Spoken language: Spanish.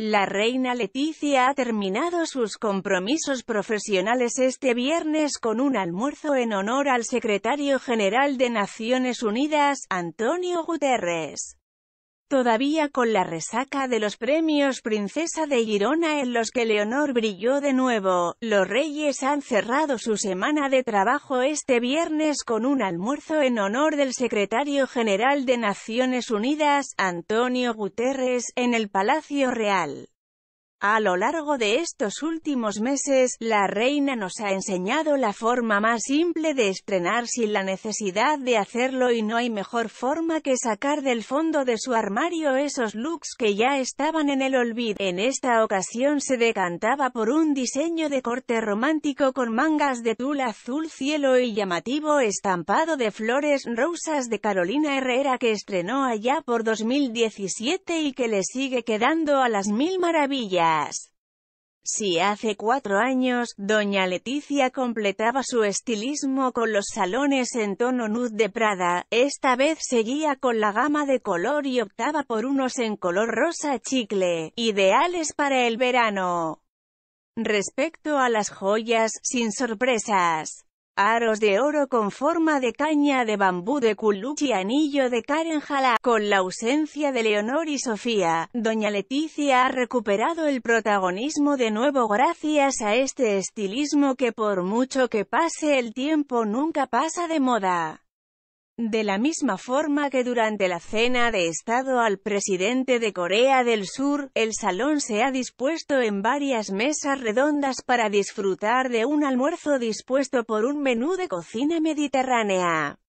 La reina Leticia ha terminado sus compromisos profesionales este viernes con un almuerzo en honor al secretario general de Naciones Unidas, Antonio Guterres todavía con la resaca de los premios Princesa de Girona en los que Leonor brilló de nuevo, los Reyes han cerrado su semana de trabajo este viernes con un almuerzo en honor del secretario general de Naciones Unidas, Antonio Guterres, en el Palacio Real. A lo largo de estos últimos meses, la reina nos ha enseñado la forma más simple de estrenar sin la necesidad de hacerlo y no hay mejor forma que sacar del fondo de su armario esos looks que ya estaban en el olvido. En esta ocasión se decantaba por un diseño de corte romántico con mangas de tul azul cielo y llamativo estampado de flores rosas de Carolina Herrera que estrenó allá por 2017 y que le sigue quedando a las mil maravillas. Si hace cuatro años, doña Leticia completaba su estilismo con los salones en tono nude de Prada, esta vez seguía con la gama de color y optaba por unos en color rosa chicle, ideales para el verano. Respecto a las joyas, sin sorpresas aros de oro con forma de caña de bambú de Kuluch y anillo de Karen Jala. Con la ausencia de Leonor y Sofía, Doña Leticia ha recuperado el protagonismo de nuevo gracias a este estilismo que por mucho que pase el tiempo nunca pasa de moda. De la misma forma que durante la cena de Estado al presidente de Corea del Sur, el salón se ha dispuesto en varias mesas redondas para disfrutar de un almuerzo dispuesto por un menú de cocina mediterránea.